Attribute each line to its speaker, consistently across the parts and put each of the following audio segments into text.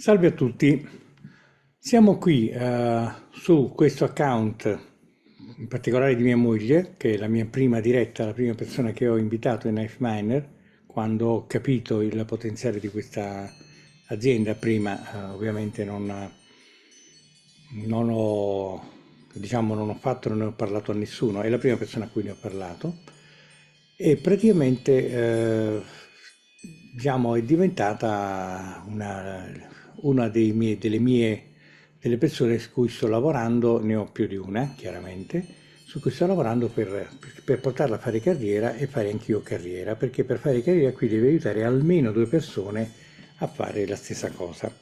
Speaker 1: Salve a tutti, siamo qui uh, su questo account, in particolare di mia moglie, che è la mia prima diretta, la prima persona che ho invitato in Knife Miner, quando ho capito il potenziale di questa azienda, prima uh, ovviamente non, non, ho, diciamo, non ho fatto, non ho parlato a nessuno, è la prima persona a cui ne ho parlato e praticamente uh, diciamo, è diventata una una mie, delle mie delle persone su cui sto lavorando, ne ho più di una chiaramente, su cui sto lavorando per, per portarla a fare carriera e fare anch'io carriera, perché per fare carriera qui devi aiutare almeno due persone a fare la stessa cosa.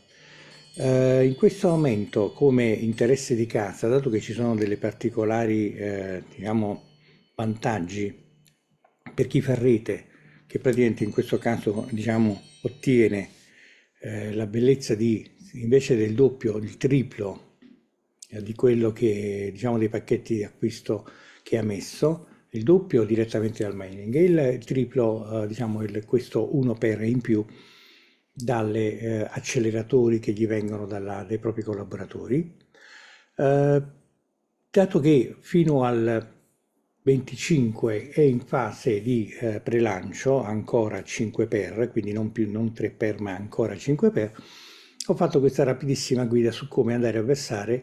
Speaker 1: Eh, in questo momento come interesse di casa, dato che ci sono delle particolari eh, diciamo, vantaggi per chi fa rete, che praticamente in questo caso diciamo, ottiene eh, la bellezza di, invece del doppio, il triplo eh, di quello che, diciamo, dei pacchetti di acquisto che ha messo, il doppio direttamente dal mailing e il triplo, eh, diciamo, il, questo 1 per in più dalle eh, acceleratori che gli vengono dalla, dai propri collaboratori. Eh, dato che fino al 25 è in fase di eh, prelancio, ancora 5 per, quindi non più non 3 per ma ancora 5 per, Ho fatto questa rapidissima guida su come andare a versare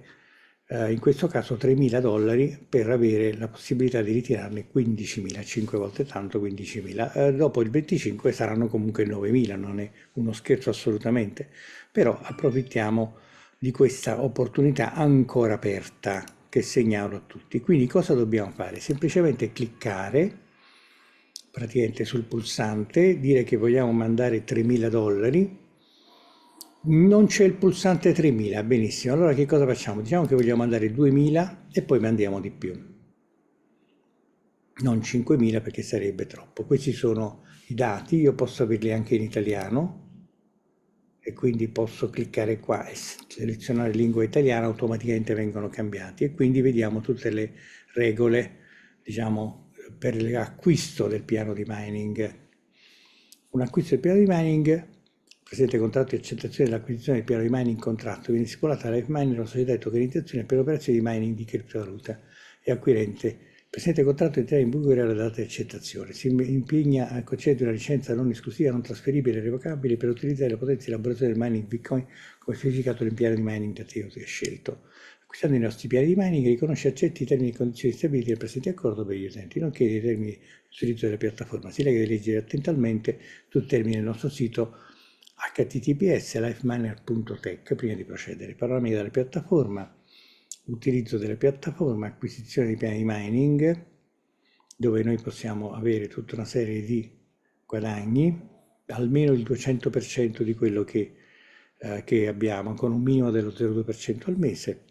Speaker 1: eh, in questo caso 3.000 dollari per avere la possibilità di ritirarne 15.000, 5 volte tanto 15.000. Eh, dopo il 25 saranno comunque 9.000, non è uno scherzo assolutamente, però approfittiamo di questa opportunità ancora aperta che segnalo a tutti. Quindi cosa dobbiamo fare? Semplicemente cliccare praticamente sul pulsante, dire che vogliamo mandare 3.000 dollari, non c'è il pulsante 3.000, benissimo, allora che cosa facciamo? Diciamo che vogliamo mandare 2.000 e poi mandiamo di più, non 5.000 perché sarebbe troppo. Questi sono i dati, io posso averli anche in italiano, e quindi posso cliccare qua e selezionare lingua italiana, automaticamente vengono cambiati e quindi vediamo tutte le regole, diciamo, per l'acquisto del piano di mining. Un acquisto del piano di mining, presente contratto di accettazione dell'acquisizione del piano di mining contratto, viene stipulata dalla F-Mining, la società di tokenizzazione per operazioni di mining di criptovaluta e acquirente presente contratto di in Bulgaria alla data di accettazione. Si impegna a concedere una licenza non esclusiva, non trasferibile e revocabile per utilizzare la potenza di laboratorio del mining Bitcoin come specificato nel piano di mining da te scelto. Acquistando i nostri piani di mining, riconosce e accetti i termini e condizioni stabiliti nel presente accordo per gli utenti, nonché i termini di utilizzo della piattaforma. Si lega di leggere attentamente tutti i termini del nostro sito https lifeminer.tech prima di procedere. Panoramica della piattaforma, utilizzo delle piattaforme, acquisizione di piani di mining, dove noi possiamo avere tutta una serie di guadagni, almeno il 200% di quello che, eh, che, abbiamo, con un minimo dello 0,2% al mese,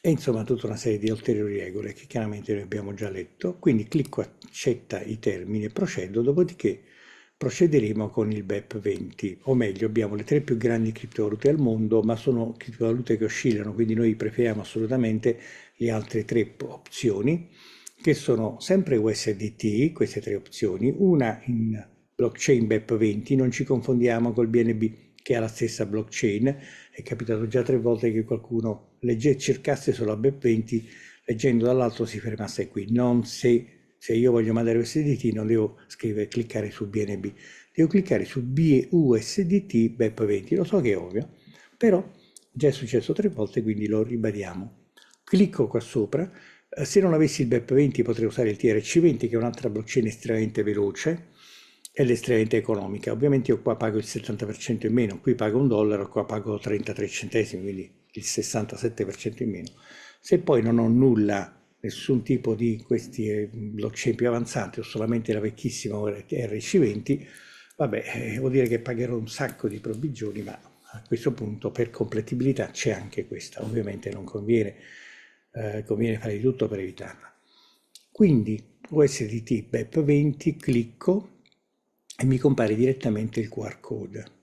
Speaker 1: e insomma tutta una serie di ulteriori regole che chiaramente noi abbiamo già letto. Quindi clicco accetta i termini e procedo, dopodiché procederemo con il BEP20, o meglio abbiamo le tre più grandi criptovalute al mondo, ma sono criptovalute che oscillano, quindi noi preferiamo assolutamente le altre tre opzioni, che sono sempre USDT, queste tre opzioni, una in blockchain BEP20, non ci confondiamo col BNB che ha la stessa blockchain, è capitato già tre volte che qualcuno legge, cercasse solo la BEP20, leggendo dall'altro si fermasse qui, non se se io voglio mandare USDT non devo scrivere, cliccare su BNB, devo cliccare su BUSDT BEP20, lo so che è ovvio, però già è successo tre volte quindi lo ribadiamo. Clicco qua sopra, eh, se non avessi il BEP20 potrei usare il TRC20 che è un'altra blockchain estremamente veloce ed estremamente economica. Ovviamente io qua pago il 70% in meno, qui pago un dollaro, qua pago 33 centesimi, quindi il 67% in meno. Se poi non ho nulla nessun tipo di questi blockchain eh, più avanzati o solamente la vecchissima RC20, vabbè, eh, vuol dire che pagherò un sacco di provvigioni, ma a questo punto per completibilità c'è anche questa, ovviamente non conviene, eh, conviene fare di tutto per evitarla. Quindi USDT BEP20 clicco e mi compare direttamente il QR code.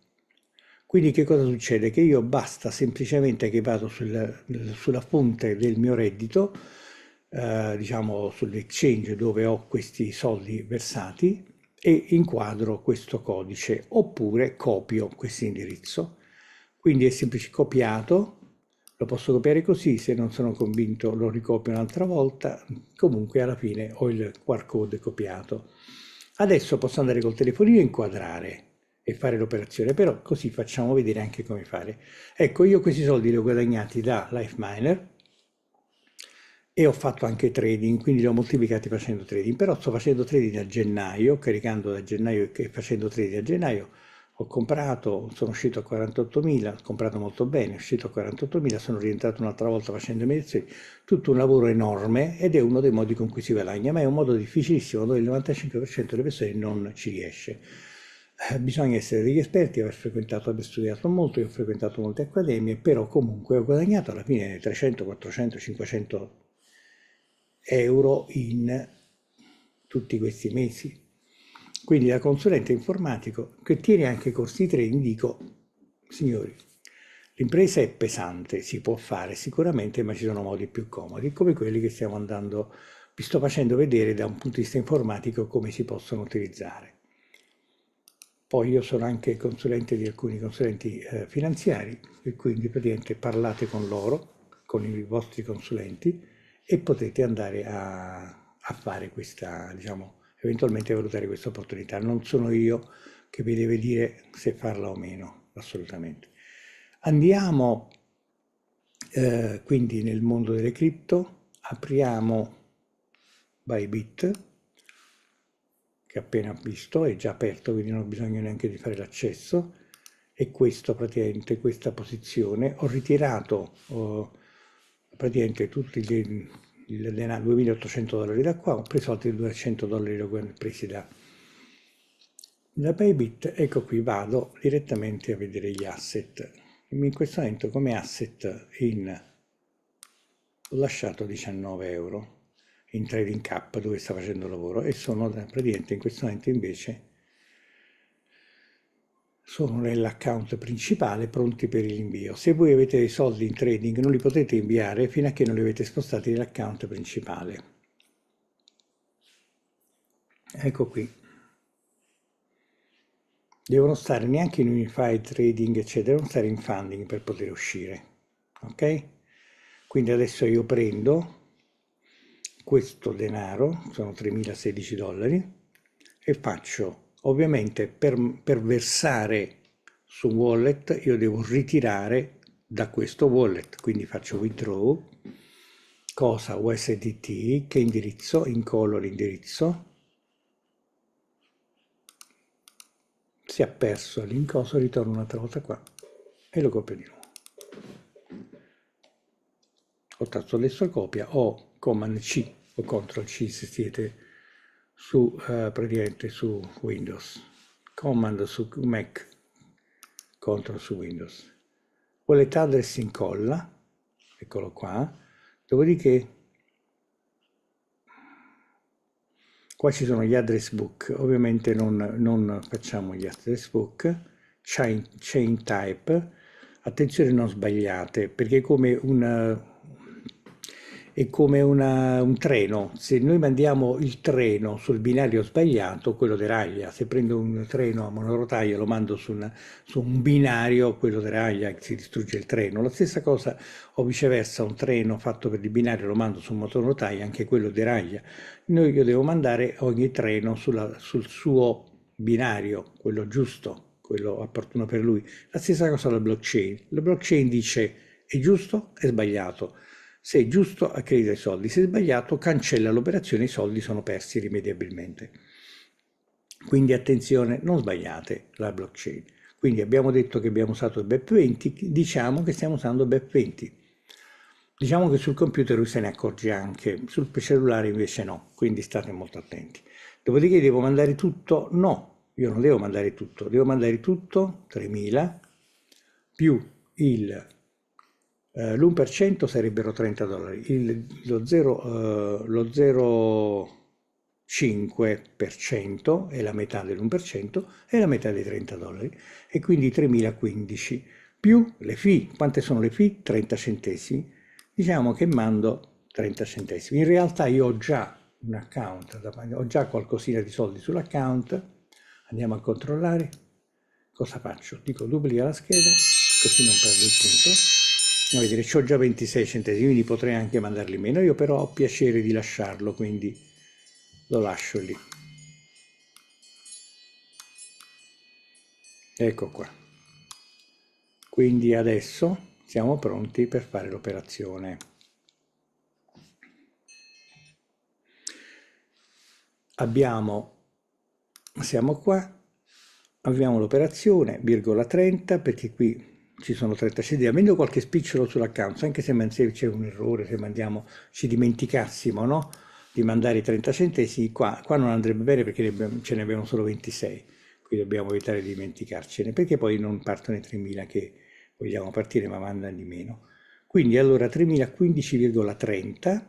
Speaker 1: Quindi che cosa succede? Che io basta semplicemente che vado sul, sulla fonte del mio reddito, eh, diciamo sull'exchange dove ho questi soldi versati e inquadro questo codice oppure copio questo indirizzo. Quindi è semplice copiato, lo posso copiare così, se non sono convinto lo ricopio un'altra volta, comunque alla fine ho il QR code copiato. Adesso posso andare col telefonino e inquadrare e fare l'operazione, però così facciamo vedere anche come fare. Ecco, io questi soldi li ho guadagnati da LifeMiner, e ho fatto anche trading, quindi li ho moltiplicati facendo trading, però sto facendo trading a gennaio, caricando da gennaio e facendo trading a gennaio, ho comprato, sono uscito a 48.000, ho comprato molto bene, uscito a 48.000, sono rientrato un'altra volta facendo mediazioni, tutto un lavoro enorme ed è uno dei modi con cui si guadagna, ma è un modo difficilissimo dove il 95% delle persone non ci riesce. Eh, bisogna essere degli esperti, aver frequentato, aver studiato molto, io ho frequentato molte accademie, però comunque ho guadagnato alla fine 300, 400, 500 euro in tutti questi mesi. Quindi da consulente informatico che tiene anche corsi training dico, signori, l'impresa è pesante, si può fare sicuramente, ma ci sono modi più comodi, come quelli che stiamo andando, vi sto facendo vedere da un punto di vista informatico come si possono utilizzare. Poi io sono anche consulente di alcuni consulenti eh, finanziari e quindi praticamente parlate con loro, con i vostri consulenti, e potete andare a, a fare questa, diciamo, eventualmente valutare questa opportunità. Non sono io che vi deve dire se farla o meno, assolutamente. Andiamo eh, quindi nel mondo delle cripto, apriamo Bybit, che appena visto, è già aperto, quindi non ho bisogno neanche di fare l'accesso, e questo praticamente, questa posizione, ho ritirato... Oh, praticamente tutti il denaro, 2.800 dollari da qua, ho preso altri 200 dollari presi da, da Paybit, ecco qui vado direttamente a vedere gli asset. In questo momento come asset in, ho lasciato 19 euro in Trading Cup dove sta facendo lavoro e sono praticamente in questo momento invece sono nell'account principale pronti per l'invio. Se voi avete dei soldi in trading non li potete inviare fino a che non li avete spostati nell'account principale. Ecco qui. Devono stare neanche in Unified Trading, eccetera, devono stare in funding per poter uscire. Ok? Quindi adesso io prendo questo denaro, sono 3.016 dollari, e faccio Ovviamente per, per versare su un wallet io devo ritirare da questo wallet, quindi faccio withdraw, cosa USDT, che indirizzo, incollo l'indirizzo, si è perso l'incoso, ritorno un'altra volta qua e lo copio di nuovo. Ho tratto adesso copia o Command C o Ctrl C se siete su, eh, praticamente su Windows. Command su Mac, CTRL su Windows. Wallet address incolla, eccolo qua, dopodiché qua ci sono gli address book, ovviamente non, non facciamo gli address book, chain, chain type, attenzione non sbagliate, perché come un è come una, un treno. Se noi mandiamo il treno sul binario sbagliato, quello deraglia. Se prendo un treno a monorotaia e lo mando su, una, su, un binario, quello deraglia e si distrugge il treno. La stessa cosa o viceversa, un treno fatto per il binario lo mando su un motorotaia, anche quello deraglia. Noi io devo mandare ogni treno sulla, sul suo binario, quello giusto, quello opportuno per lui. La stessa cosa la blockchain. La blockchain dice è giusto, è sbagliato se è giusto, accredita i soldi, se è sbagliato, cancella l'operazione, i soldi sono persi irrimediabilmente. Quindi attenzione, non sbagliate la blockchain. Quindi abbiamo detto che abbiamo usato il BEP20, diciamo che stiamo usando il BEP20. Diciamo che sul computer lui se ne accorge anche, sul cellulare invece no, quindi state molto attenti. Dopodiché devo mandare tutto? No, io non devo mandare tutto, devo mandare tutto 3000 più il eh, l'1% sarebbero 30 dollari, il, lo 0,5% eh, è la metà dell'1% e la metà dei 30 dollari e quindi 3.015 più le FI, quante sono le FI? 30 centesimi, diciamo che mando 30 centesimi, in realtà io ho già un account, ho già qualcosina di soldi sull'account, andiamo a controllare, cosa faccio? Dico duplica la scheda, così non perdo il punto, come dire, ho già 26 centesimi, li potrei anche mandarli meno, io però ho piacere di lasciarlo, quindi lo lascio lì. Ecco qua. Quindi adesso siamo pronti per fare l'operazione. Abbiamo, siamo qua, abbiamo l'operazione, virgola 30, perché qui ci sono 30 idee, meglio qualche spicciolo sull'account, anche se c'è un errore, se mandiamo, ci dimenticassimo no? di mandare i 30 centesimi, qua, qua non andrebbe bene perché ce ne abbiamo solo 26, quindi dobbiamo evitare di dimenticarcene, perché poi non partono i 3.000 che vogliamo partire, ma mandano di meno. Quindi allora 3.015,30,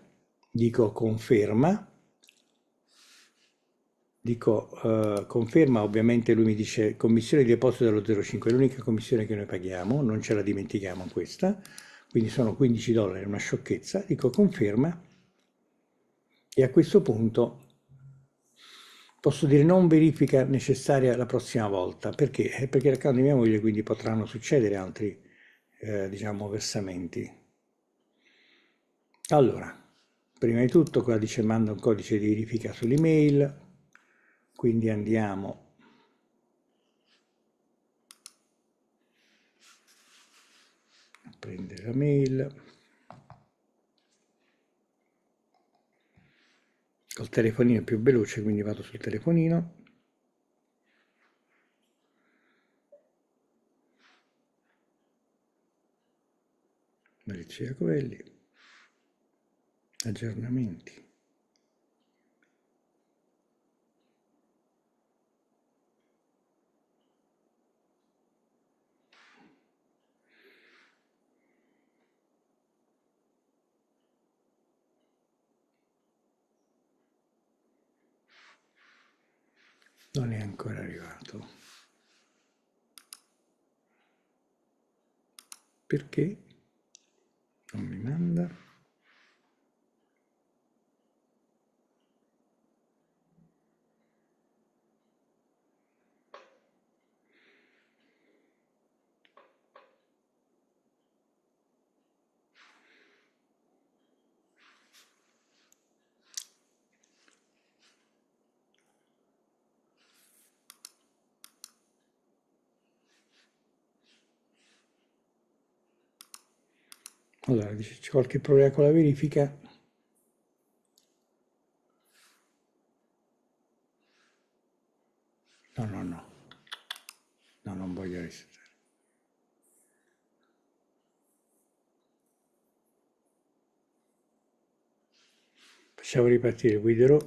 Speaker 1: dico conferma, dico, uh, conferma, ovviamente lui mi dice commissione di deposito dello 0,5, l'unica commissione che noi paghiamo, non ce la dimentichiamo questa, quindi sono 15 dollari, una sciocchezza, dico conferma e a questo punto posso dire non verifica necessaria la prossima volta, perché? Eh, perché l'account di mia moglie quindi potranno succedere altri, eh, diciamo, versamenti. Allora, prima di tutto qua dice manda un codice di verifica sull'email, quindi andiamo a prendere la mail. Col telefonino è più veloce, quindi vado sul telefonino. Maurizio Iacovelli, aggiornamenti. non è ancora arrivato. Perché non mi manda? Allora, dice c'è qualche problema con la verifica. No, no, no. No, non voglio resettare. Facciamo ripartire guiderò.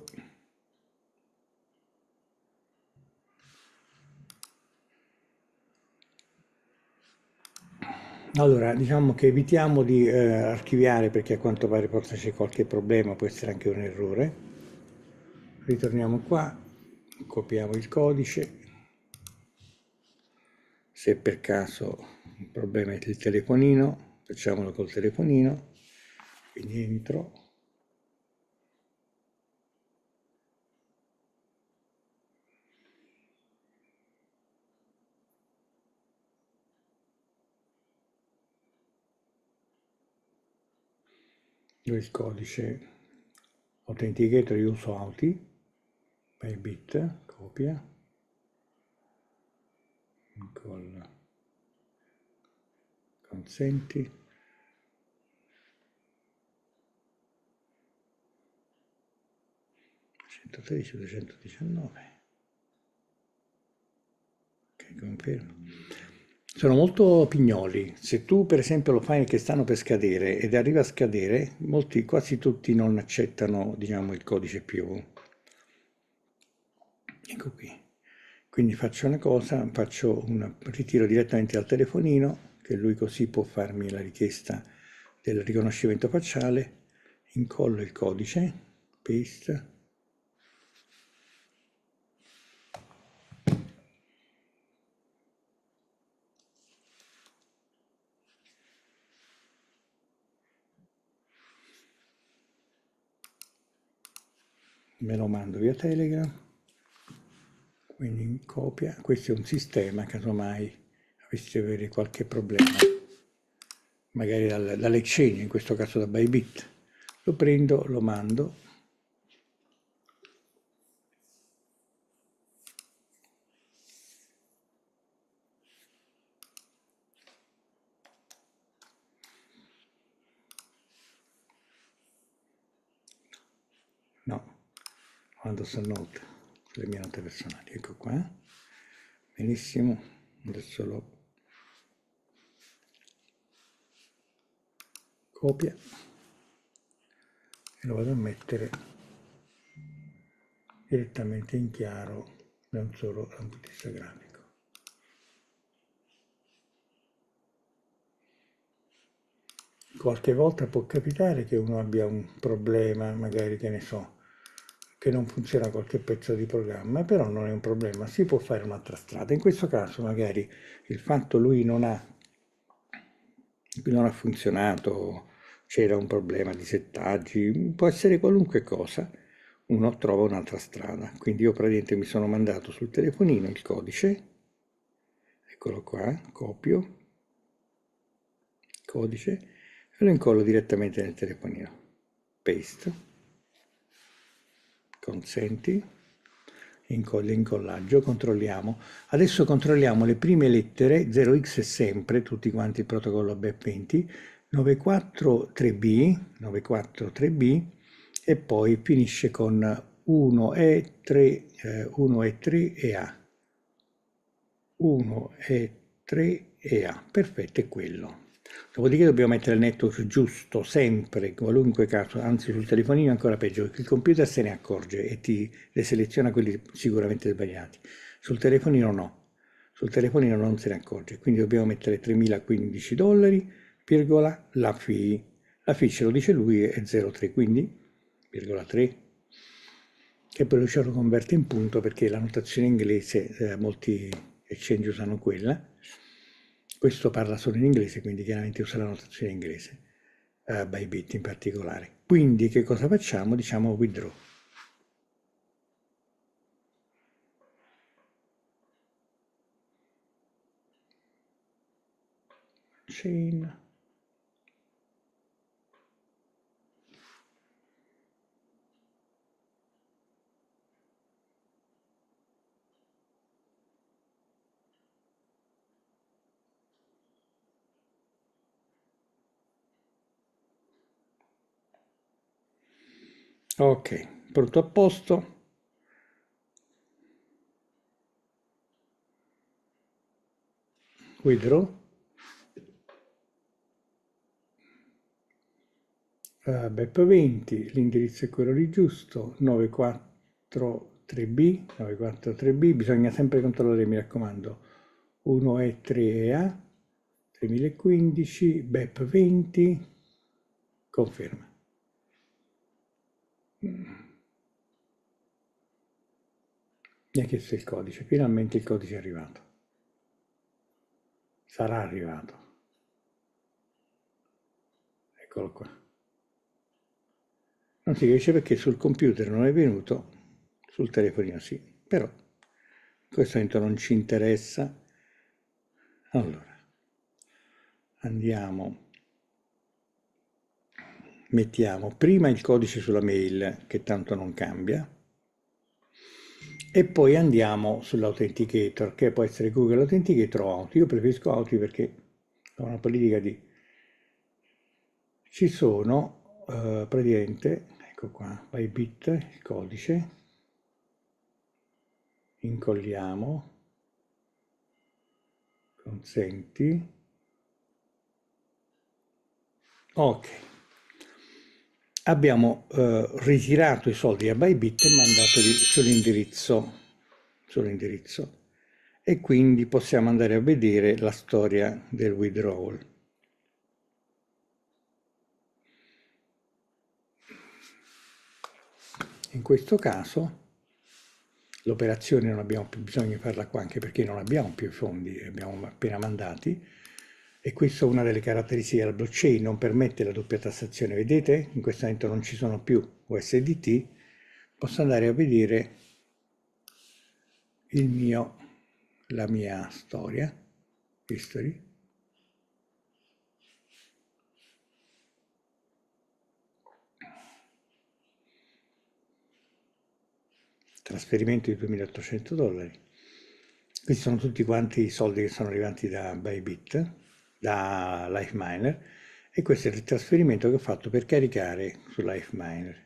Speaker 1: Allora, diciamo che evitiamo di eh, archiviare perché a quanto pare c'è qualche problema, può essere anche un errore. Ritorniamo qua, copiamo il codice. Se per caso il problema è il telefonino, facciamolo col telefonino. Quindi entro. il codice authenticator uso auti by bit copia col consenti centotredici duecentodiciannove ok confermo sono molto pignoli. Se tu per esempio lo fai che stanno per scadere ed arriva a scadere, molti, quasi tutti non accettano diciamo, il codice più. Ecco qui. Quindi faccio una cosa, faccio un ritiro direttamente al telefonino, che lui così può farmi la richiesta del riconoscimento facciale, incollo il codice, paste, me lo mando via Telegram, quindi in copia. Questo è un sistema, casomai avessi avere qualche problema, magari dal, dalle cene, in questo caso da Bybit. Lo prendo, lo mando Ados Note, le mie note personali, ecco qua, benissimo, adesso lo copia e lo vado a mettere direttamente in chiaro da un solo punto di vista grafico. Qualche volta può capitare che uno abbia un problema, magari che ne so, che non funziona qualche pezzo di programma, però non è un problema, si può fare un'altra strada. In questo caso magari il fatto lui non ha, non ha funzionato, c'era un problema di settaggi, può essere qualunque cosa, uno trova un'altra strada. Quindi io praticamente mi sono mandato sul telefonino il codice, eccolo qua, copio, codice, e lo incollo direttamente nel telefonino, paste consenti, incolla, incollaggio, controlliamo. Adesso controlliamo le prime lettere, 0x è sempre, tutti quanti il protocollo BEP20, 943B, 943B e poi finisce con 1E3, 1E3EA. 1E3EA, perfetto, è quello. Dopodiché dobbiamo mettere il network giusto, sempre, in qualunque caso, anzi sul telefonino è ancora peggio, perché il computer se ne accorge e ti seleziona quelli sicuramente sbagliati. Sul telefonino no, sul telefonino non se ne accorge, quindi dobbiamo mettere 3.015 dollari, virgola, la FI. La FI ce lo dice lui è 0,3, quindi, virgola 3, che poi ce lo converte in punto perché la notazione inglese, eh, molti exchange usano quella, questo parla solo in inglese, quindi chiaramente usa la notazione inglese, uh, by bit in particolare. Quindi che cosa facciamo? Diciamo withdraw. Chain. ok pronto a posto withdraw uh, eh, BEP 20 l'indirizzo è quello di giusto 943B 943B bisogna sempre controllare mi raccomando 1 e 3 a 3015 BEP 20 conferma mi mm. ha chiesto il codice, finalmente il codice è arrivato. Sarà arrivato. Eccolo qua. Non si capisce perché sul computer non è venuto, sul telefonino sì, però questo non ci interessa. Allora, andiamo mettiamo prima il codice sulla mail che tanto non cambia e poi andiamo sull'authenticator che può essere Google Authenticator o Auth. Io preferisco Auth perché ho una politica di... Ci sono eh, praticamente, ecco qua, by bit il codice, incolliamo, consenti, ok abbiamo eh, ritirato i soldi a Bybit e mandateli sull'indirizzo, sull'indirizzo e quindi possiamo andare a vedere la storia del withdrawal. In questo caso l'operazione non abbiamo più bisogno di farla qua anche perché non abbiamo più i fondi, abbiamo appena mandati, e questa è una delle caratteristiche della blockchain, non permette la doppia tassazione, vedete? In questo momento non ci sono più USDT, posso andare a vedere il mio, la mia storia, history. Trasferimento di 2.800 dollari. Questi sono tutti quanti i soldi che sono arrivati da Bybit da LifeMiner e questo è il trasferimento che ho fatto per caricare su LifeMiner.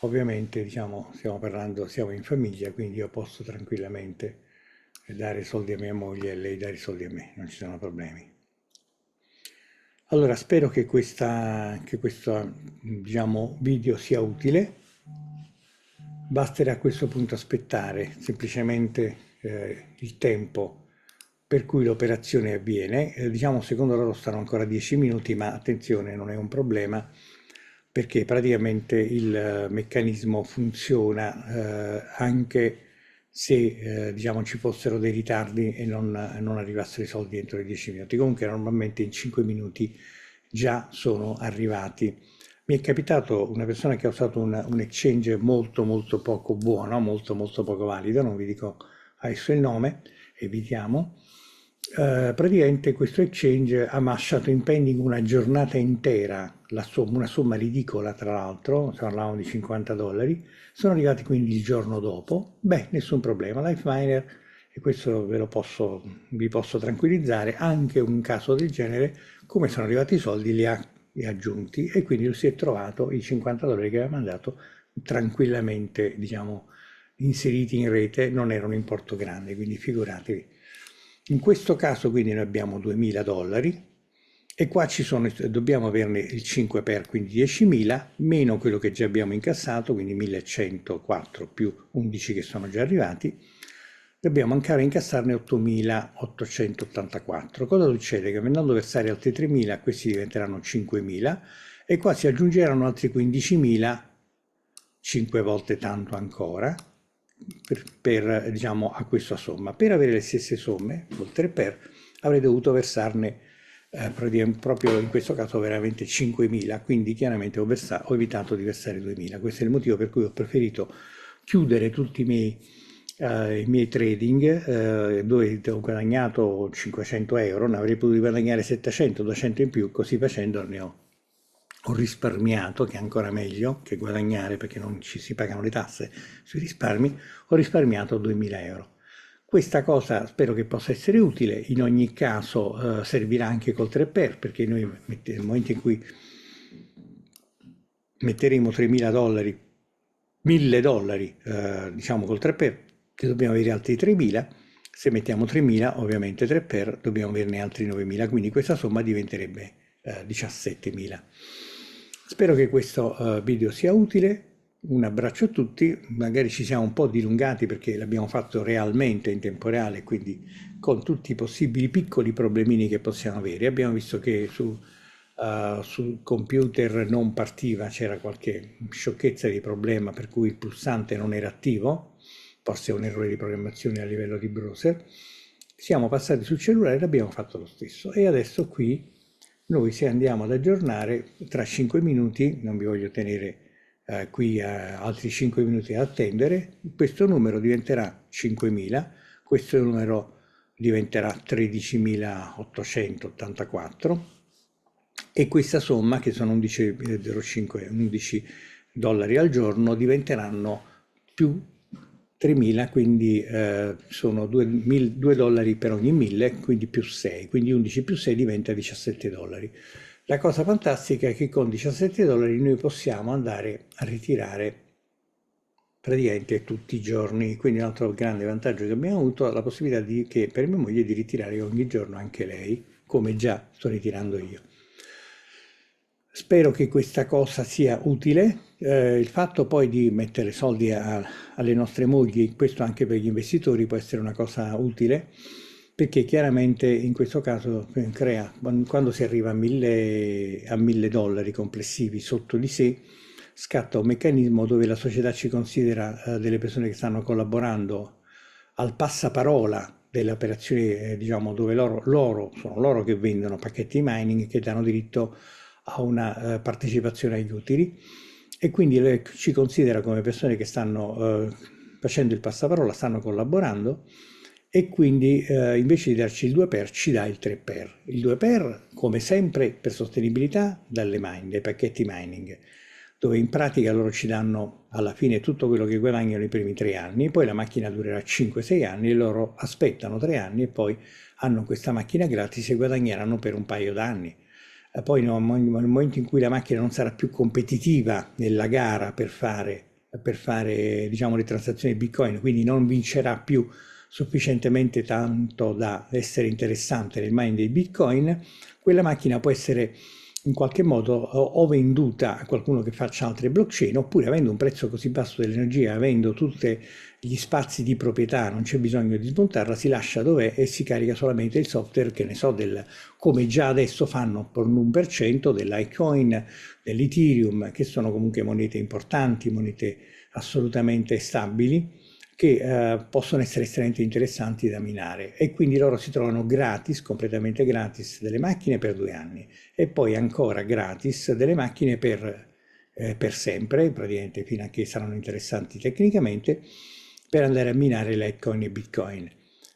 Speaker 1: Ovviamente diciamo, stiamo parlando, siamo in famiglia, quindi io posso tranquillamente dare soldi a mia moglie e lei dare soldi a me, non ci sono problemi. Allora spero che, questa, che questo diciamo, video sia utile. Basterà a questo punto aspettare semplicemente eh, il tempo per cui l'operazione avviene, eh, diciamo secondo loro stanno ancora 10 minuti, ma attenzione non è un problema perché praticamente il eh, meccanismo funziona eh, anche se eh, diciamo, ci fossero dei ritardi e non, eh, non, arrivassero i soldi entro i 10 minuti. Comunque normalmente in 5 minuti già sono arrivati. Mi è capitato una persona che ha usato un, un exchange molto molto poco buono, molto molto poco valido, non vi dico adesso il nome, evitiamo, eh, praticamente questo exchange ha lasciato in pending una giornata intera, somma, una somma ridicola tra l'altro, parlavamo di 50 dollari, sono arrivati quindi il giorno dopo, beh nessun problema, Lifeminer, e questo ve lo posso, vi posso tranquillizzare, anche un caso del genere, come sono arrivati i soldi li ha li aggiunti e quindi si è trovato i 50 dollari che aveva mandato tranquillamente, diciamo, inseriti in rete, non era un importo grande, quindi figuratevi in questo caso quindi noi abbiamo 2000 dollari e qua ci sono, dobbiamo averne il 5 per, quindi 10.000, meno quello che già abbiamo incassato, quindi 1104 più 11 che sono già arrivati, dobbiamo ancora incassarne 8.884. Cosa succede? Che andando a versare altri 3.000, questi diventeranno 5.000 e qua si aggiungeranno altri 15.000, 5 volte tanto ancora, per, per, diciamo, a questa somma. Per avere le stesse somme, oltre 3 per, avrei dovuto versarne eh, proprio in questo caso veramente 5.000, quindi chiaramente ho, ho, evitato di versare 2.000. Questo è il motivo per cui ho preferito chiudere tutti i miei, eh, i miei trading, eh, dove ho guadagnato 500 euro, ne avrei potuto guadagnare 700, 200 in più, così facendo ne ho ho risparmiato, che è ancora meglio che guadagnare perché non ci si pagano le tasse sui risparmi, ho risparmiato 2000 euro. Questa cosa spero che possa essere utile, in ogni caso eh, servirà anche col 3 per perché noi nel momento in cui metteremo 3.000 dollari, 1.000 dollari eh, diciamo col 3x, dobbiamo avere altri 3.000, se mettiamo 3.000 ovviamente 3 per dobbiamo averne altri 9.000, quindi questa somma diventerebbe 17.000. Eh, Spero che questo eh, video sia utile, un abbraccio a tutti, magari ci siamo un po' dilungati perché l'abbiamo fatto realmente in tempo reale, quindi con tutti i possibili piccoli problemini che possiamo avere. Abbiamo visto che su Uh, sul computer non partiva, c'era qualche sciocchezza di problema per cui il pulsante non era attivo, forse un errore di programmazione a livello di browser. Siamo passati sul cellulare e l'abbiamo fatto lo stesso e adesso qui noi se andiamo ad aggiornare tra 5 minuti, non vi voglio tenere eh, qui eh, altri 5 minuti ad attendere, questo numero diventerà 5.000, questo numero diventerà 13.884 e questa somma, che sono 11,05 11 dollari al giorno, diventeranno più 3.000, quindi eh, sono 2, 1, 2, dollari per ogni 1.000, quindi più 6, quindi 11 più 6 diventa 17 dollari. La cosa fantastica è che con 17 dollari noi possiamo andare a ritirare praticamente tutti i giorni, quindi un altro grande vantaggio che abbiamo avuto è la possibilità di, che per mia moglie di ritirare ogni giorno anche lei, come già sto ritirando io. Spero che questa cosa sia utile. Eh, il fatto poi di mettere soldi a, alle nostre mogli, questo anche per gli investitori può essere una cosa utile, perché chiaramente in questo caso eh, crea, quando si arriva a mille dollari complessivi sotto di sé, scatta un meccanismo dove la società ci considera eh, delle persone che stanno collaborando al passaparola delle operazioni, eh, diciamo, dove loro, loro, sono loro che vendono pacchetti di mining che danno diritto a a una eh, partecipazione agli utili e quindi le, ci considera come persone che stanno eh, facendo il passaparola, stanno collaborando e quindi eh, invece di darci il 2 per ci dà il 3 per. Il 2 per come sempre per sostenibilità dalle mine, dai pacchetti mining dove in pratica loro ci danno alla fine tutto quello che guadagnano i primi tre anni, poi la macchina durerà 5-6 anni e loro aspettano tre anni e poi hanno questa macchina gratis e guadagneranno per un paio d'anni poi no, nel momento in cui la macchina non sarà più competitiva nella gara per fare, per fare diciamo, le transazioni Bitcoin, quindi non vincerà più sufficientemente tanto da essere interessante nel mining dei Bitcoin, quella macchina può essere in qualche modo o venduta a qualcuno che faccia altre blockchain oppure avendo un prezzo così basso dell'energia, avendo tutte gli spazi di proprietà, non c'è bisogno di smontarla, si lascia dov'è e si carica solamente il software, che ne so, del, come già adesso fanno per l'1% dell'Icoin, dell'Ethereum, che sono comunque monete importanti, monete assolutamente stabili, che eh, possono essere estremamente interessanti da minare e quindi loro si trovano gratis, completamente gratis, delle macchine per due anni e poi ancora gratis delle macchine per, eh, per sempre, praticamente fino a che saranno interessanti tecnicamente per andare a minare Litecoin e Bitcoin.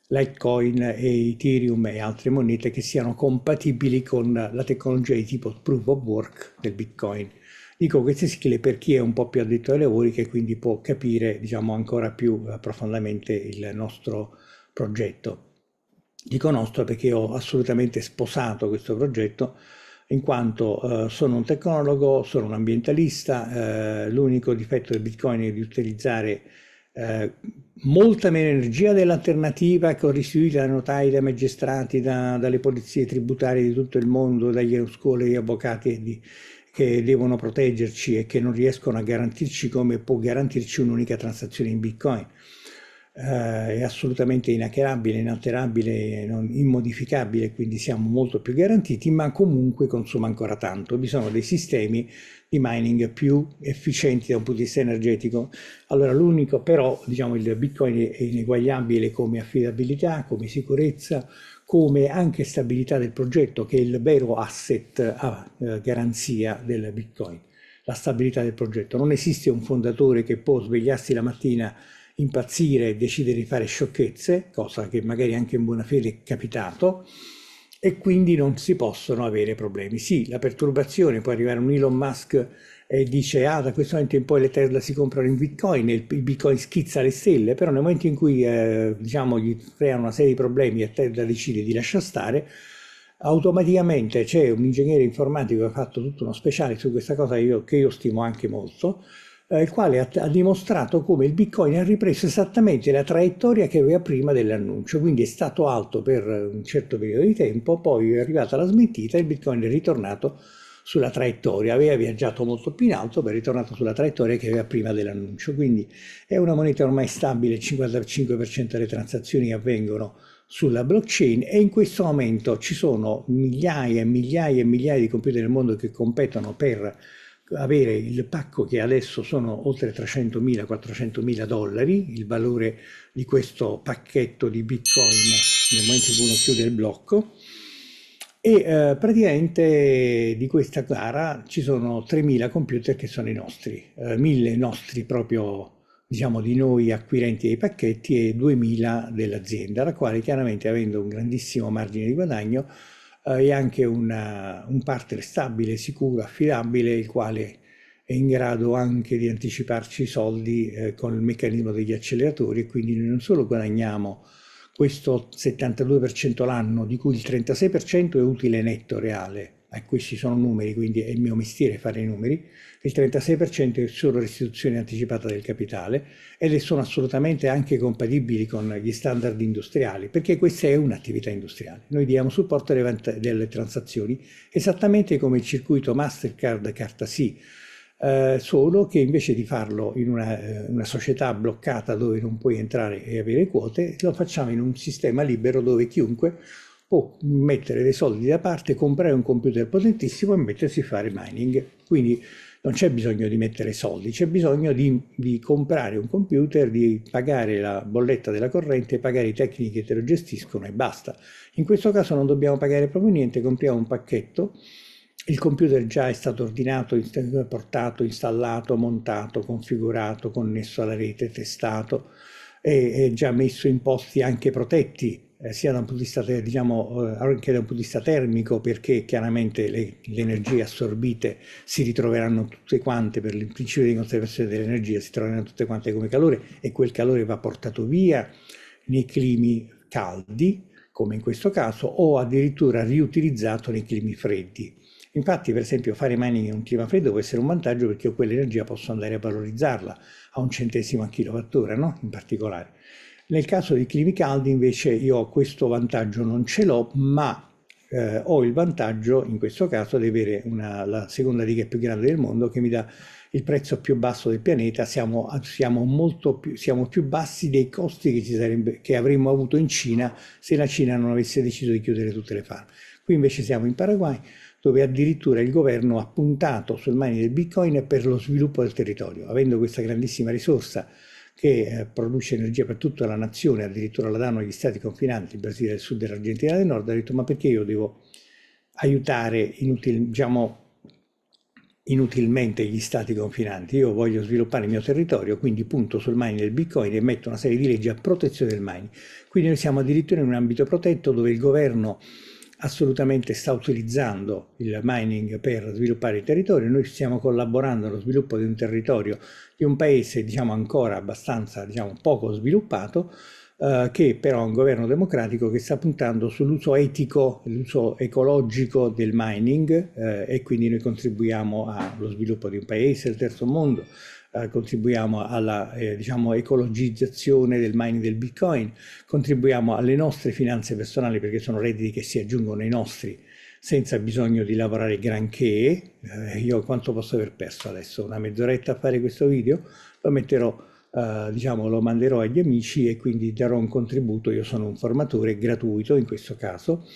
Speaker 1: Litecoin e Ethereum e altre monete che siano compatibili con la tecnologia di tipo proof of work del Bitcoin. Dico queste sigle per chi è un po' più addetto ai lavori che quindi può capire diciamo, ancora più eh, profondamente il nostro progetto. Dico nostro perché ho assolutamente sposato questo progetto in quanto eh, sono un tecnologo, sono un ambientalista, eh, l'unico difetto del Bitcoin è di utilizzare eh, molta meno energia dell'alternativa che ho restituito da notai, da magistrati, da, dalle polizie tributarie di tutto il mondo, dagli scuole avvocati di, che devono proteggerci e che non riescono a garantirci come può garantirci un'unica transazione in bitcoin. Eh, è assolutamente inacherabile, inalterabile, non, immodificabile, quindi siamo molto più garantiti, ma comunque consuma ancora tanto. Vi sono dei sistemi di mining più efficienti da un punto di vista energetico. Allora l'unico però, diciamo, il Bitcoin è ineguagliabile come affidabilità, come sicurezza, come anche stabilità del progetto, che è il vero asset a ah, eh, garanzia del Bitcoin, la stabilità del progetto. Non esiste un fondatore che può svegliarsi la mattina impazzire e decidere di fare sciocchezze, cosa che magari anche in buona fede è capitato, e quindi non si possono avere problemi. Sì, la perturbazione può arrivare un Elon Musk e dice ah da questo momento in poi le Tesla si comprano in bitcoin e il bitcoin schizza le stelle però nel momento in cui eh, diciamo gli creano una serie di problemi e Tesla decide di lasciar stare automaticamente c'è un ingegnere informatico che ha fatto tutto uno speciale su questa cosa io, che io stimo anche molto eh, il quale ha, ha, dimostrato come il Bitcoin ha ripreso esattamente la traiettoria che aveva prima dell'annuncio, quindi è stato alto per eh, un certo periodo di tempo, poi è arrivata la smentita e il Bitcoin è ritornato sulla traiettoria, aveva viaggiato molto più in alto, ma è ritornato sulla traiettoria che aveva prima dell'annuncio, quindi è una moneta ormai stabile, il 55% delle transazioni avvengono sulla blockchain e in questo momento ci sono migliaia e migliaia e migliaia di computer nel mondo che competono per avere il pacco che adesso sono oltre 300.000, 400.000 dollari, il valore di questo pacchetto di Bitcoin nel momento in cui uno chiude il blocco. E eh, praticamente di questa gara ci sono 3.000 computer che sono i nostri, eh, 1.000 nostri proprio diciamo di noi acquirenti dei pacchetti e 2.000 dell'azienda, la quale chiaramente avendo un grandissimo margine di guadagno e eh, anche una, un partner stabile, sicuro, affidabile, il quale è in grado anche di anticiparci i soldi eh, con il meccanismo degli acceleratori e quindi noi non solo guadagniamo questo 72% l'anno, di cui il 36% è utile netto reale, e questi sono numeri, quindi è il mio mestiere fare i numeri, il 36% è solo restituzione anticipata del capitale ed è sono assolutamente anche compatibili con gli standard industriali, perché questa è un'attività industriale. Noi diamo supporto alle, alle transazioni esattamente come il circuito Mastercard Carta Sì, eh, solo che invece di farlo in una, eh, una società bloccata dove non puoi entrare e avere quote, lo facciamo in un sistema libero dove chiunque può mettere dei soldi da parte, comprare un computer potentissimo e mettersi a fare mining. Quindi non c'è bisogno di mettere soldi, c'è bisogno di, di, comprare un computer, di pagare la bolletta della corrente, pagare i tecnici che te lo gestiscono e basta. In questo caso non dobbiamo pagare proprio niente, compriamo un pacchetto, il computer già è stato ordinato, portato, installato, montato, configurato, connesso alla rete, testato, è, già messo in posti anche protetti eh, sia da un punto di vista, eh, diciamo, eh, anche da un punto di vista termico, perché chiaramente le, le, energie assorbite si ritroveranno tutte quante, per il principio di conservazione dell'energia, si troveranno tutte quante come calore e quel calore va portato via nei climi caldi, come in questo caso, o addirittura riutilizzato nei climi freddi. Infatti, per esempio, fare mining in un clima freddo può essere un vantaggio perché quell'energia posso andare a valorizzarla a un centesimo a kilowattora, no? In particolare. Nel caso di climi caldi invece io questo vantaggio non ce l'ho, ma eh, ho il vantaggio in questo caso di avere una, la seconda riga più grande del mondo che mi dà il prezzo più basso del pianeta, siamo, siamo molto più, siamo più bassi dei costi che, sarebbe, che avremmo avuto in Cina se la Cina non avesse deciso di chiudere tutte le farm. Qui invece siamo in Paraguay dove addirittura il governo ha puntato sul mani del bitcoin per lo sviluppo del territorio, avendo questa grandissima risorsa che eh, produce energia per tutta la nazione, addirittura la danno agli stati confinanti, il Brasile del sud e l'Argentina del nord, ha detto ma perché io devo aiutare inutil, diciamo, inutilmente gli stati confinanti, io voglio sviluppare il mio territorio, quindi punto sul mining del bitcoin e metto una serie di leggi a protezione del mining. Quindi noi siamo addirittura in un ambito protetto dove il governo assolutamente sta utilizzando il mining per sviluppare i territori. noi stiamo collaborando allo sviluppo di un territorio, di un paese diciamo ancora abbastanza diciamo, poco sviluppato eh, che però è un governo democratico che sta puntando sull'uso etico, l'uso ecologico del mining eh, e quindi noi contribuiamo allo sviluppo di un paese, il terzo mondo, eh, contribuiamo alla eh, diciamo, ecologizzazione del mining del bitcoin, contribuiamo alle nostre finanze personali perché sono redditi che si aggiungono ai nostri senza bisogno di lavorare granché. Eh, io quanto posso aver perso adesso? Una mezz'oretta a fare questo video? Lo metterò eh, diciamo, lo manderò agli amici e quindi darò un contributo, io sono un formatore gratuito in questo caso,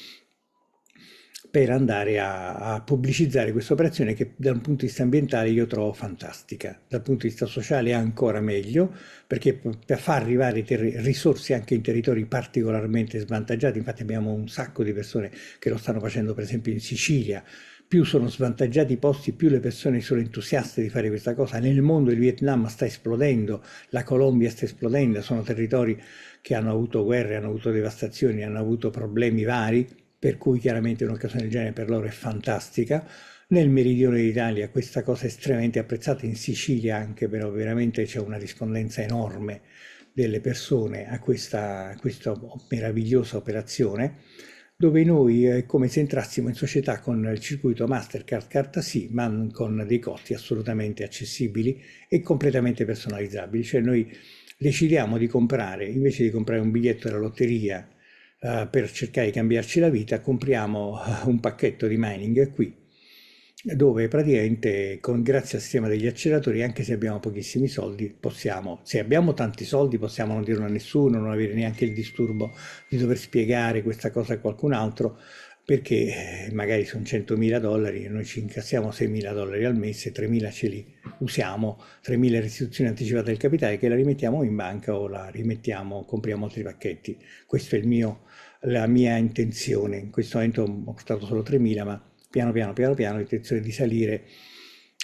Speaker 1: per andare a, a pubblicizzare questa operazione che dal punto di vista ambientale io trovo fantastica, dal punto di vista sociale ancora meglio, perché fa far arrivare risorse anche in territori particolarmente svantaggiati, infatti abbiamo un sacco di persone che lo stanno facendo per esempio in Sicilia, più sono svantaggiati i posti, più le persone sono entusiaste di fare questa cosa. Nel mondo il Vietnam sta esplodendo, la Colombia sta esplodendo, sono territori che hanno avuto guerre, hanno avuto devastazioni, hanno avuto problemi vari, per cui chiaramente un'occasione del genere per loro è fantastica. Nel meridione d'Italia questa cosa è estremamente apprezzata, in Sicilia anche però veramente c'è una rispondenza enorme delle persone a questa, a questa meravigliosa operazione dove noi è eh, come se entrassimo in società con il circuito Mastercard carta sì, ma con dei costi assolutamente accessibili e completamente personalizzabili. Cioè noi decidiamo di comprare, invece di comprare un biglietto alla lotteria uh, per cercare di cambiarci la vita, compriamo eh, un pacchetto di mining qui dove praticamente con, grazie al sistema degli acceleratori, anche se abbiamo pochissimi soldi, possiamo, se abbiamo tanti soldi possiamo non dirlo a nessuno, non avere neanche il disturbo di dover spiegare questa cosa a qualcun altro, perché eh, magari sono 100.000 dollari e noi ci incassiamo 6.000 dollari al mese, 3.000 ce li usiamo, 3.000 restituzioni anticipate del capitale che la rimettiamo in banca o la rimettiamo, compriamo altri pacchetti. Questa è mio, la mia intenzione, in questo momento ho portato solo 3.000 ma piano piano piano piano l'intenzione di salire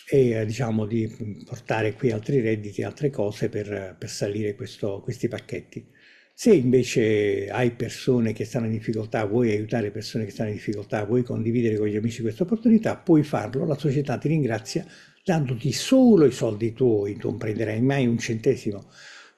Speaker 1: e eh, diciamo di portare qui altri redditi, altre cose per, per salire questo, questi pacchetti. Se invece hai persone che stanno in difficoltà, vuoi aiutare persone che stanno in difficoltà, vuoi condividere con gli amici questa opportunità, puoi farlo, la società ti ringrazia dandoti solo i soldi tuoi, non prenderai mai un centesimo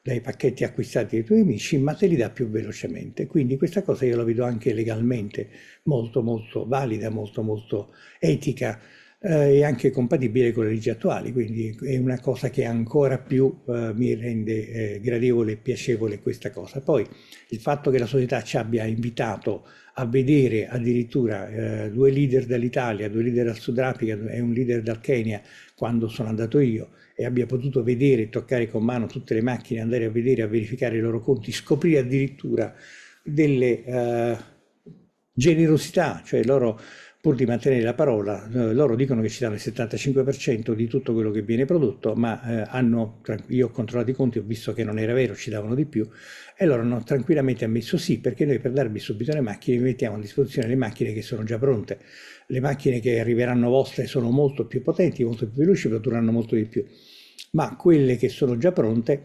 Speaker 1: dai pacchetti acquistati dai tuoi amici, ma te li dà più velocemente. Quindi questa cosa io la vedo anche legalmente molto molto valida, molto molto etica eh, è anche compatibile con le leggi attuali, quindi è una cosa che ancora più eh, mi rende eh, gradevole e piacevole questa cosa. Poi il fatto che la società ci abbia invitato a vedere addirittura eh, due leader dall'Italia, due leader dal Sudafrica e un leader dal Kenya, quando sono andato io, e abbia potuto vedere, toccare con mano tutte le macchine, andare a vedere, a verificare i loro conti, scoprire addirittura delle eh, generosità, cioè loro pur di mantenere la parola, eh, loro dicono che ci danno il 75% di tutto quello che viene prodotto, ma eh, hanno, io ho controllato i conti, ho visto che non era vero, ci davano di più, e loro hanno tranquillamente ammesso sì, perché noi per darvi subito le macchine mettiamo a disposizione le macchine che sono già pronte. Le macchine che arriveranno vostre sono molto più potenti, molto più veloci, produrranno molto di più, ma quelle che sono già pronte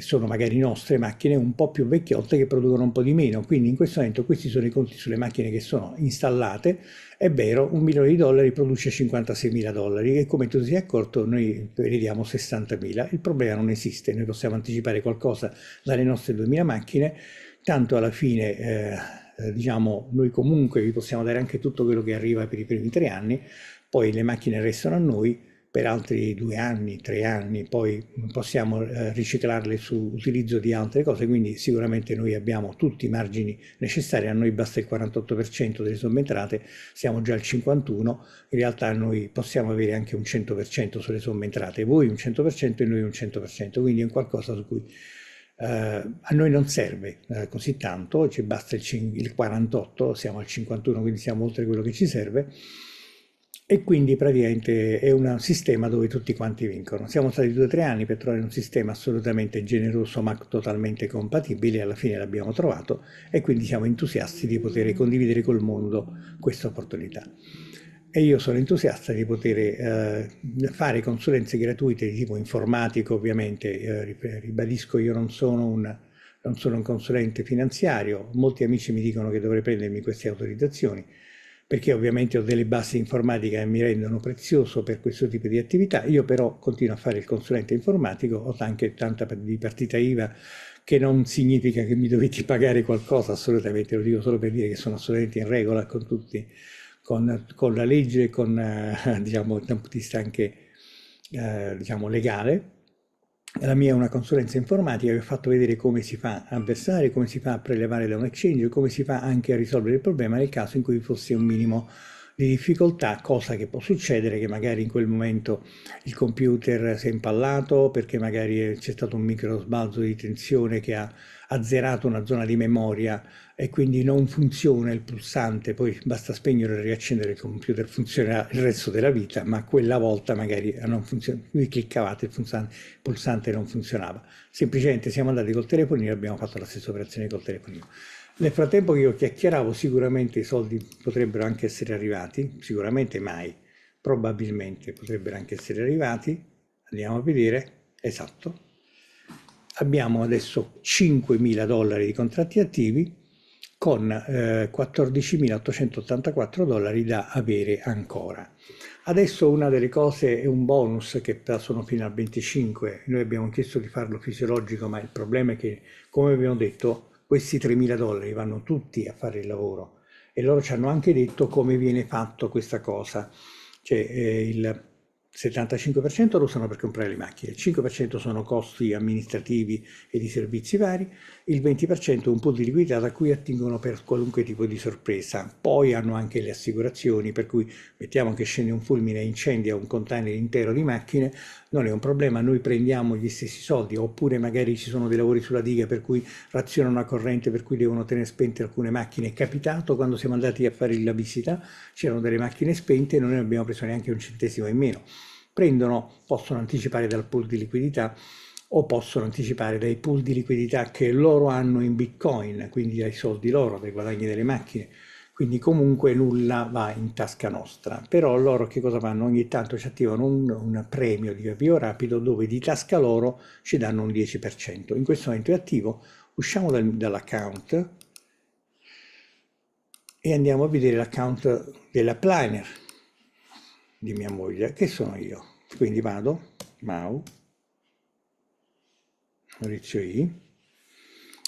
Speaker 1: sono magari nostre macchine un po' più vecchiotte che producono un po' di meno. Quindi in questo momento questi sono i conti sulle macchine che sono installate. È vero, un milione di dollari produce 56 mila dollari e come tu sei accorto noi prevediamo 60 mila. Il problema non esiste, noi possiamo anticipare qualcosa dalle nostre 2000 macchine, tanto alla fine... Eh, eh, diciamo, noi comunque vi possiamo dare anche tutto quello che arriva per i primi tre anni, poi le macchine restano a noi, per altri due anni, tre anni, poi possiamo eh, riciclarle su utilizzo di altre cose, quindi sicuramente noi abbiamo tutti i margini necessari, a noi basta il 48% delle somme entrate, siamo già al 51%, in realtà noi possiamo avere anche un 100% sulle somme entrate, voi un 100% e noi un 100%, quindi è un qualcosa su cui eh, a noi non serve eh, così tanto, ci basta il, il 48%, siamo al 51%, quindi siamo oltre quello che ci serve, e quindi praticamente è un sistema dove tutti quanti vincono. Siamo stati due o tre anni per trovare un sistema assolutamente generoso ma totalmente compatibile, alla fine l'abbiamo trovato e quindi siamo entusiasti di poter condividere col mondo questa opportunità. E io sono entusiasta di poter eh, fare consulenze gratuite di tipo informatico, ovviamente, eh, ribadisco io non sono un non sono un consulente finanziario, molti amici mi dicono che dovrei prendermi queste autorizzazioni, perché ovviamente ho delle basi informatiche che mi rendono prezioso per questo tipo di attività. Io però continuo a fare il consulente informatico, ho anche tanta di partita IVA che non significa che mi dovete pagare qualcosa, assolutamente, lo dico solo per dire che sono assolutamente in regola con tutti, con, con la legge, con, eh, diciamo, dal punto di vista anche, eh, diciamo, legale la mia è una consulenza informatica, vi ho fatto vedere come si fa a versare, come si fa a prelevare da un exchange, come si fa anche a risolvere il problema nel caso in cui fosse un minimo di difficoltà, cosa che può succedere che magari in quel momento il computer si è impallato perché magari eh, c'è stato un micro sbalzo di tensione che ha azzerato una zona di memoria e quindi non funziona il pulsante, poi basta spegnere e riaccendere il computer, funzionerà il resto della vita, ma quella volta magari eh, non funziona, vi cliccavate il pulsante non funzionava. Semplicemente siamo andati col telefonino e abbiamo fatto la stessa operazione col telefonino. Nel frattempo che io chiacchieravo sicuramente i soldi potrebbero anche essere arrivati, sicuramente mai, probabilmente potrebbero anche essere arrivati, andiamo a vedere, esatto. Abbiamo adesso 5.000 dollari di contratti attivi con eh, 14.884 dollari da avere ancora. Adesso una delle cose è un bonus che sono fino al 25, noi abbiamo chiesto di farlo fisiologico ma il problema è che come abbiamo detto questi 3.000 dollari vanno tutti a fare il lavoro e loro ci hanno anche detto come viene fatto questa cosa. Cioè, eh, il, 75% lo usano per comprare le macchine, il 5% sono costi amministrativi e di servizi vari, il 20% è un po' di liquidità da cui attingono per qualunque tipo di sorpresa. Poi hanno anche le assicurazioni, per cui mettiamo che scende un fulmine e incendia un container intero di macchine, non è un problema, noi prendiamo gli stessi soldi, oppure magari ci sono dei lavori sulla diga per cui razionano la corrente, per cui devono tenere spente alcune macchine. È capitato quando siamo andati a fare la visita, c'erano delle macchine spente e noi non abbiamo preso neanche un centesimo in meno prendono possono anticipare dal pool di liquidità o possono anticipare dai pool di liquidità che loro hanno in bitcoin, quindi dai soldi loro, dai guadagni delle macchine. Quindi comunque nulla va in tasca nostra. Però loro che cosa fanno? Ogni tanto ci attivano un, un premio di avvio rapido dove di tasca loro ci danno un 10%. In questo momento è attivo, usciamo dal, dall'account e andiamo a vedere l'account della Planer di mia moglie, che sono io. Quindi vado, Mau, Maurizio I.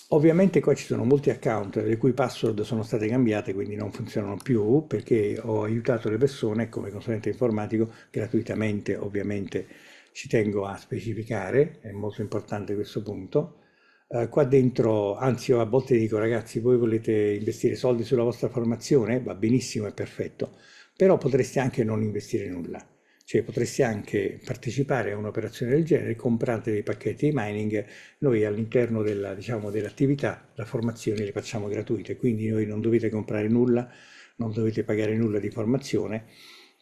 Speaker 1: Ovviamente qua ci sono molti account le cui password sono state cambiate, quindi non funzionano più, perché ho aiutato le persone come consulente informatico gratuitamente, ovviamente ci tengo a specificare, è molto importante questo punto. Eh, qua dentro, anzi io a volte dico ragazzi, voi volete investire soldi sulla vostra formazione? Va benissimo, è perfetto però potresti anche non investire nulla. Cioè potresti anche partecipare a un'operazione del genere comprate dei pacchetti di mining, noi all'interno diciamo, dell'attività diciamo, dell la formazione le facciamo gratuite, quindi noi non dovete comprare nulla, non dovete pagare nulla di formazione,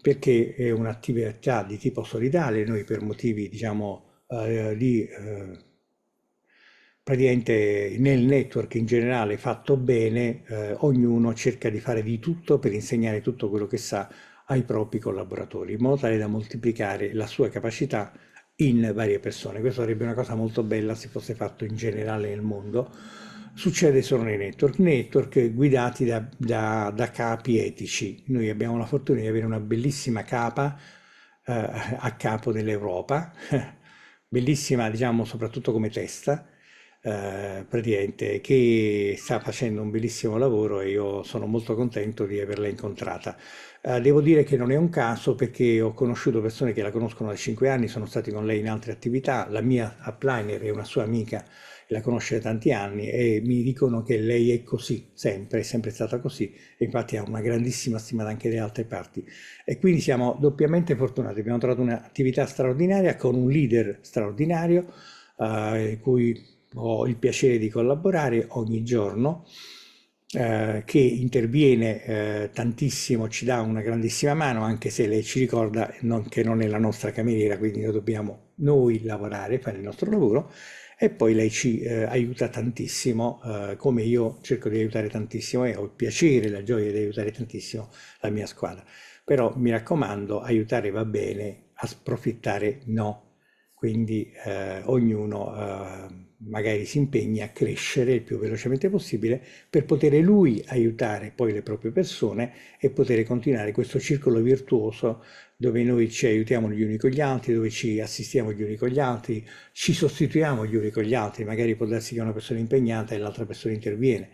Speaker 1: perché è un'attività di tipo solidale, noi per motivi diciamo, eh, di eh, praticamente nel network in generale fatto bene, eh, ognuno cerca di fare di tutto per insegnare tutto quello che sa ai propri collaboratori, in modo tale da moltiplicare la sua capacità in varie persone. Questa sarebbe una cosa molto bella se fosse fatto in generale nel mondo. Succede solo nei network, network guidati da, da, da capi etici. Noi abbiamo la fortuna di avere una bellissima capa eh, a capo dell'Europa, bellissima diciamo soprattutto come testa, eh, praticamente che sta facendo un bellissimo lavoro e io sono molto contento di averla incontrata. Eh, devo dire che non è un caso perché ho conosciuto persone che la conoscono da 5 anni, sono stati con lei in altre attività, la mia upliner è una sua amica la conosce da tanti anni e mi dicono che lei è così, sempre, è sempre stata così e infatti ha una grandissima stima anche da altre parti. E quindi siamo doppiamente fortunati, abbiamo trovato un'attività straordinaria con un leader straordinario eh, cui ho il piacere di collaborare ogni giorno, eh, che interviene eh, tantissimo, ci dà una grandissima mano, anche se lei ci ricorda non, che non è la nostra cameriera, quindi noi dobbiamo noi lavorare, fare il nostro lavoro, e poi lei ci eh, aiuta tantissimo, eh, come io cerco di aiutare tantissimo e ho il piacere, e la gioia di aiutare tantissimo la mia squadra. Però mi raccomando, aiutare va bene, a sprofittare no. Quindi eh, ognuno eh, magari si impegni a crescere il più velocemente possibile per poter lui aiutare poi le proprie persone e poter continuare questo circolo virtuoso dove noi ci aiutiamo gli uni con gli altri, dove ci assistiamo gli uni con gli altri, ci sostituiamo gli uni con gli altri, magari può darsi che una persona è impegnata e l'altra persona interviene.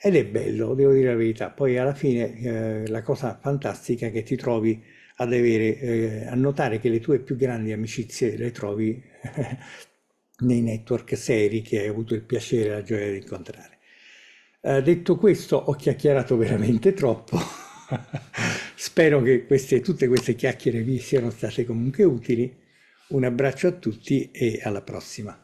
Speaker 1: Ed è bello, devo dire la verità. Poi alla fine eh, la cosa fantastica è che ti trovi ad avere, eh, a notare che le tue più grandi amicizie le trovi nei network seri che hai avuto il piacere e la gioia di incontrare. Eh, detto questo, ho chiacchierato veramente troppo. Spero che queste, tutte queste chiacchiere vi siano state comunque utili. Un abbraccio a tutti e alla prossima.